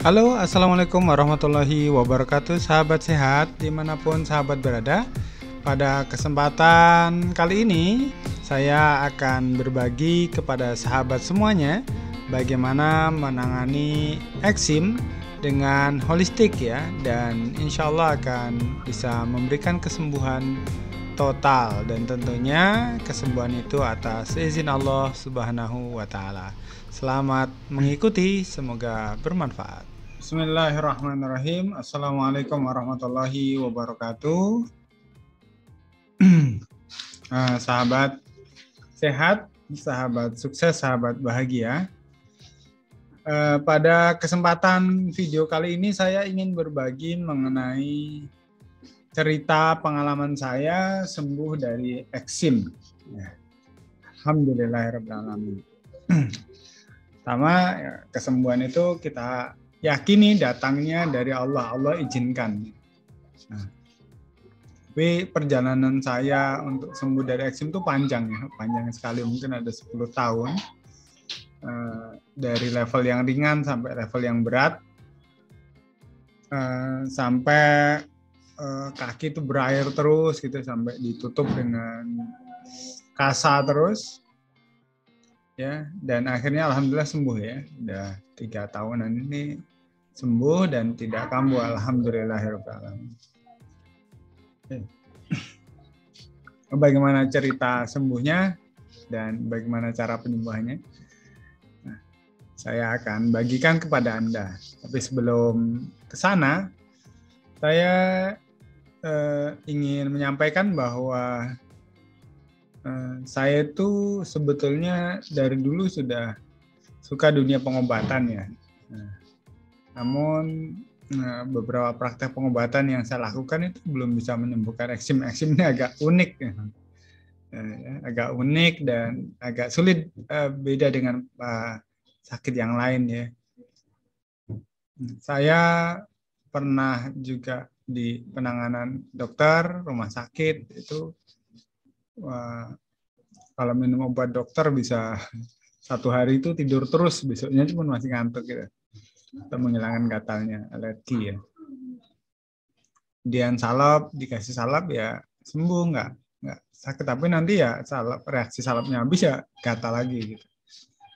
Halo assalamualaikum warahmatullahi wabarakatuh sahabat sehat dimanapun sahabat berada pada kesempatan kali ini saya akan berbagi kepada sahabat semuanya bagaimana menangani eksim dengan holistik ya dan insya Allah akan bisa memberikan kesembuhan total dan tentunya kesembuhan itu atas izin Allah Subhanahu wa taala. Selamat mengikuti, semoga bermanfaat. Bismillahirrahmanirrahim. Assalamualaikum warahmatullahi wabarakatuh. uh, sahabat sehat, sahabat sukses, sahabat bahagia. Uh, pada kesempatan video kali ini saya ingin berbagi mengenai cerita pengalaman saya sembuh dari eksim. Ya. Alhamdulillahirrahmanirrahim. Ya Pertama, ya, kesembuhan itu kita yakini datangnya dari Allah, Allah izinkan. Nah, tapi perjalanan saya untuk sembuh dari eksim itu panjang ya, panjang sekali mungkin ada 10 tahun. Uh, dari level yang ringan sampai level yang berat, uh, sampai eh, kaki itu berair terus gitu sampai ditutup dengan kasa terus ya dan akhirnya alhamdulillah sembuh ya udah tiga tahunan ini sembuh dan tidak kambuh. Alhamdulillahirobbilalamin. Ya eh, bagaimana cerita sembuhnya dan bagaimana cara penyembuhannya? Nah, saya akan bagikan kepada anda. Tapi sebelum ke sana, saya eh, ingin menyampaikan bahwa eh, saya itu sebetulnya dari dulu sudah suka dunia pengobatan ya. Nah, namun eh, beberapa praktek pengobatan yang saya lakukan itu belum bisa menyembuhkan eksim. Eksim ini agak unik, ya. Eh, ya, agak unik dan agak sulit eh, beda dengan sakit yang lain ya. Saya pernah juga di penanganan dokter rumah sakit itu kalau minum obat dokter bisa satu hari itu tidur terus besoknya cuma masih ngantuk gitu atau menghilangkan gatalnya alergi ya dian salep dikasih salep ya sembuh nggak nggak sakit tapi nanti ya salep reaksi salepnya habis ya gatal lagi gitu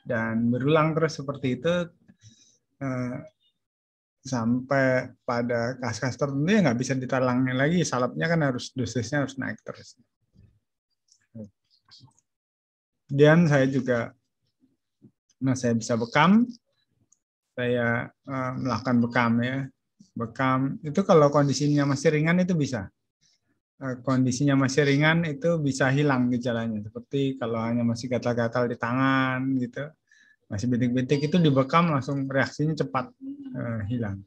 dan berulang terus seperti itu eh, sampai pada kas-kas tertentu ya nggak bisa ditalangi lagi salepnya kan harus dosisnya harus naik terus dan saya juga nah saya bisa bekam saya eh, melakukan bekam ya. Bekam itu kalau kondisinya masih ringan itu bisa. Eh, kondisinya masih ringan itu bisa hilang gejalanya. Seperti kalau hanya masih gatal-gatal di tangan gitu, masih bintik-bintik itu dibekam langsung reaksinya cepat eh, hilang.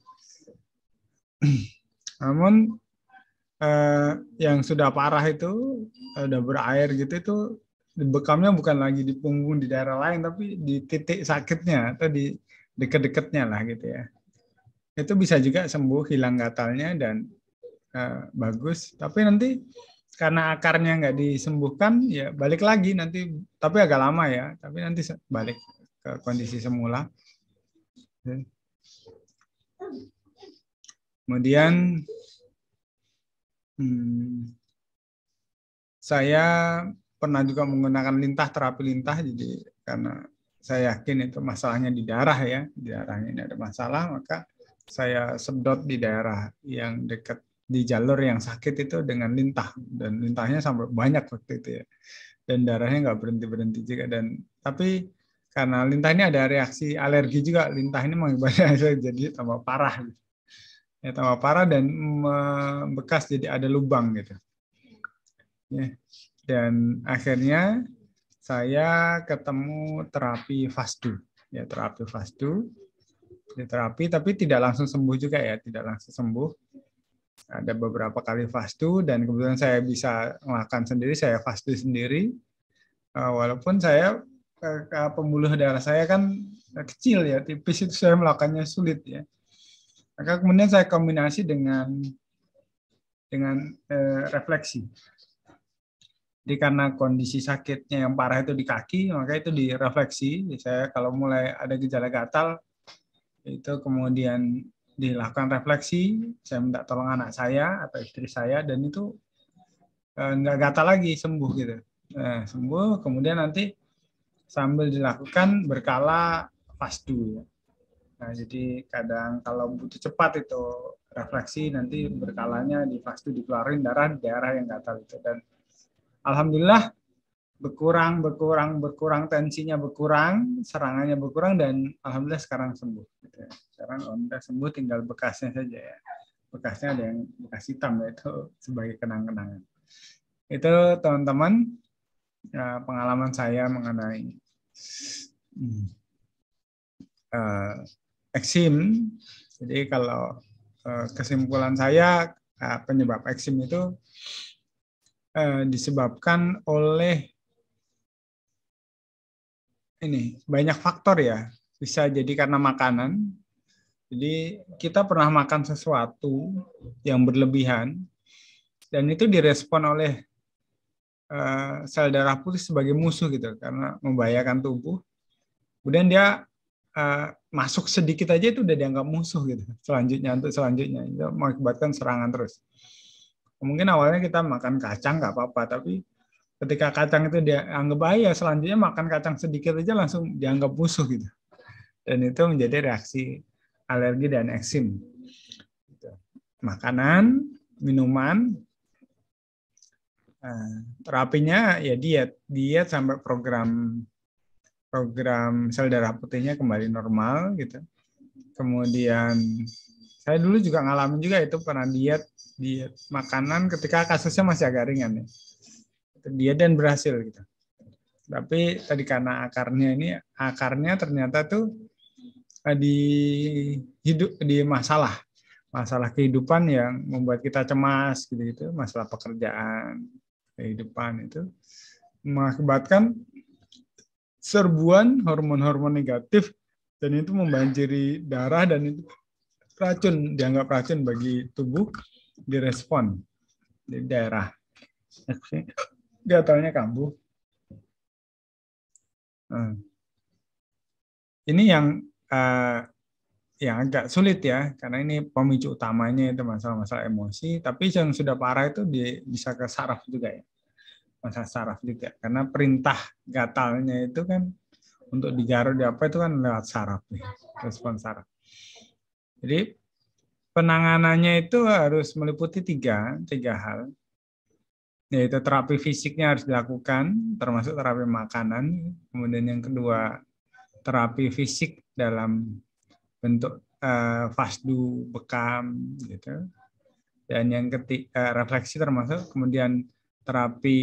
Namun uh, yang sudah parah itu udah berair gitu itu bekamnya bukan lagi di punggung di daerah lain tapi di titik sakitnya atau di deket-deketnya lah gitu ya. Itu bisa juga sembuh hilang gatalnya dan uh, bagus. Tapi nanti karena akarnya nggak disembuhkan ya balik lagi nanti tapi agak lama ya tapi nanti balik ke kondisi semula kemudian hmm, saya pernah juga menggunakan lintah terapi lintah jadi karena saya yakin itu masalahnya di darah ya, di darahnya ini ada masalah, maka saya sedot di daerah yang dekat di jalur yang sakit itu dengan lintah dan lintahnya sampai banyak waktu itu ya. Dan darahnya nggak berhenti berhenti juga dan tapi karena lintah ini ada reaksi alergi juga lintah ini mengakibatkan jadi tambah parah gitu. ya tambah parah dan bekas jadi ada lubang gitu ya dan akhirnya saya ketemu terapi fastu ya terapi fastu ya, terapi tapi tidak langsung sembuh juga ya tidak langsung sembuh ada beberapa kali fastu dan kemudian saya bisa makan sendiri saya fastu sendiri eh, walaupun saya eh, pembuluh darah saya kan kecil ya tipis itu saya melakukannya sulit ya maka kemudian saya kombinasi dengan dengan eh, refleksi jadi karena kondisi sakitnya yang parah itu di kaki, maka itu direfleksi. Saya kalau mulai ada gejala gatal, itu kemudian dilakukan refleksi. Saya minta tolong anak saya atau istri saya, dan itu eh, nggak gatal lagi sembuh gitu. Nah, sembuh, kemudian nanti sambil dilakukan berkala fastu. Ya. Nah, jadi kadang kalau butuh cepat itu refleksi nanti berkalanya di fastu dikeluarin darah di daerah yang gatal itu dan alhamdulillah berkurang berkurang berkurang tensinya berkurang serangannya berkurang dan alhamdulillah sekarang sembuh gitu ya. sekarang alhamdulillah sembuh tinggal bekasnya saja ya bekasnya ada yang bekas hitam ya itu sebagai kenang-kenangan itu teman-teman ya, pengalaman saya mengenai uh, eksim jadi kalau uh, kesimpulan saya uh, penyebab eksim itu Eh, disebabkan oleh ini banyak faktor ya. Bisa jadi karena makanan. Jadi kita pernah makan sesuatu yang berlebihan dan itu direspon oleh uh, sel darah putih sebagai musuh gitu karena membahayakan tubuh. Kemudian dia uh, masuk sedikit aja itu udah dianggap musuh gitu. Selanjutnya untuk selanjutnya itu mengakibatkan serangan terus mungkin awalnya kita makan kacang nggak apa-apa tapi ketika kacang itu dianggap bahaya selanjutnya makan kacang sedikit aja langsung dianggap musuh gitu dan itu menjadi reaksi alergi dan eksim gitu. makanan minuman eh, terapinya ya diet diet sampai program program sel darah putihnya kembali normal gitu kemudian saya dulu juga ngalamin juga itu pernah diet diet makanan ketika kasusnya masih agak ringan ya. Dia dan berhasil gitu. Tapi tadi karena akarnya ini akarnya ternyata tuh eh, di hidup di masalah masalah kehidupan yang membuat kita cemas gitu gitu masalah pekerjaan kehidupan itu mengakibatkan serbuan hormon-hormon negatif dan itu membanjiri darah dan itu racun dianggap racun bagi tubuh direspon di daerah. Gatalnya kambuh. Hmm. Ini yang uh, yang agak sulit ya, karena ini pemicu utamanya itu masalah-masalah emosi. Tapi yang sudah parah itu di, bisa ke saraf juga ya, masalah saraf juga. Karena perintah gatalnya itu kan untuk digaruk di apa itu kan lewat saraf nih, respon saraf. Jadi penanganannya itu harus meliputi tiga, tiga hal. Yaitu terapi fisiknya harus dilakukan, termasuk terapi makanan. Kemudian yang kedua, terapi fisik dalam bentuk uh, fasdu, bekam, gitu. Dan yang ketiga, uh, eh, refleksi termasuk kemudian terapi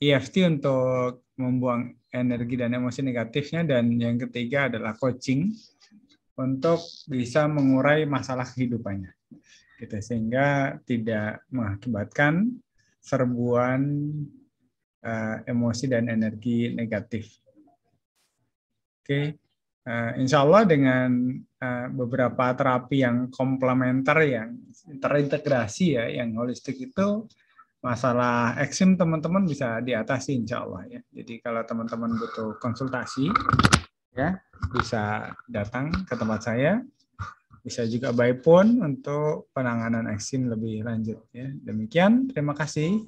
EFT untuk membuang energi dan emosi negatifnya. Dan yang ketiga adalah coaching untuk bisa mengurai masalah kehidupannya. Gitu, sehingga tidak mengakibatkan serbuan uh, emosi dan energi negatif. Oke, okay. uh, eh, insya Allah dengan uh, beberapa terapi yang komplementer yang terintegrasi ya, yang holistik itu masalah eksim teman-teman bisa diatasi insya Allah ya. Jadi kalau teman-teman butuh konsultasi ya bisa datang ke tempat saya. Bisa juga by phone untuk penanganan eksim lebih lanjut. Ya. Demikian, terima kasih.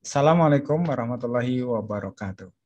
Assalamualaikum warahmatullahi wabarakatuh.